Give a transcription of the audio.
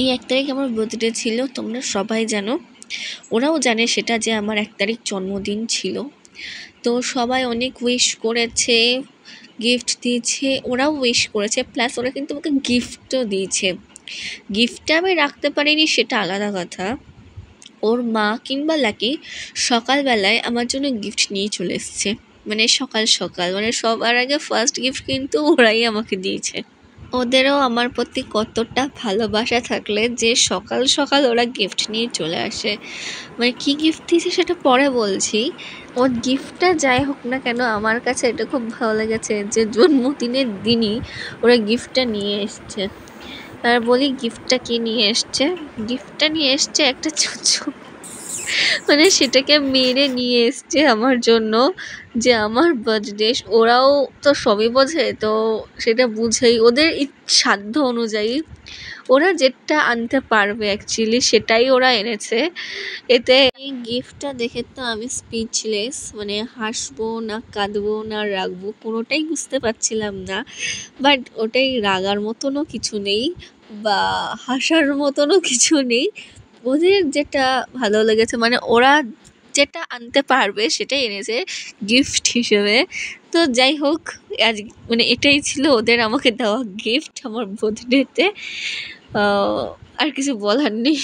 এই এক তারিখ আমার বার্থডে ছিল তোমরা সবাই জানো ওরাও জানে সেটা যে আমার এক তারিখ জন্মদিন ছিল তো সবাই অনেক উইশ করেছে গিফট দিয়েছে ওরাও উইশ করেছে প্লাস ওরা কিন্তু আমাকে গিফটও দিয়েছে গিফটটা আমি রাখতে পারিনি সেটা আলাদা কথা ওর মা কিংবা লাকি সকালবেলায় আমার জন্য গিফট নিয়ে চলে এসছে মানে সকাল সকাল মানে সবার আগে ফার্স্ট গিফট কিন্তু ওরাই আমাকে দিয়েছে ওদেরও আমার প্রতি কতটা ভালোবাসা থাকলে যে সকাল সকাল ওরা গিফট নিয়ে চলে আসে মানে কি গিফট দিয়েছে সেটা পরে বলছি ওর গিফটটা যাই হোক না কেন আমার কাছে এটা খুব ভালো লেগেছে যে জন্মদিনের দিনই ওরা গিফটটা নিয়ে এসছে আর বলি গিফটটা কি নিয়ে এসছে গিফটটা নিয়ে এসছে একটা চুচুপ মানে সেটাকে মেরে নিয়ে এসছে আমার জন্য যে আমার বার্থডে ওরাও তো সবই বোঝে তো সেটা বুঝেই ওদের সাধ্য অনুযায়ী ওরা যেটা আনতে পারবে অ্যাকচুয়ালি সেটাই ওরা এনেছে এতে এই গিফটটা দেখে তো আমি স্পিচলেস মানে হাসবো না কাঁদবো না রাখবো কোনোটাই বুঝতে পারছিলাম না বাট ওটাই রাগার মতনও কিছু নেই বা হাসার মতনও কিছু নেই ওদের যেটা ভালো লেগেছে মানে ওরা যেটা আনতে পারবে সেটাই এনেছে গিফট হিসেবে তো যাই হোক আজ মানে এটাই ছিল ওদের আমাকে দেওয়া গিফট আমার বার্থডেতে আর কিছু বলার নেই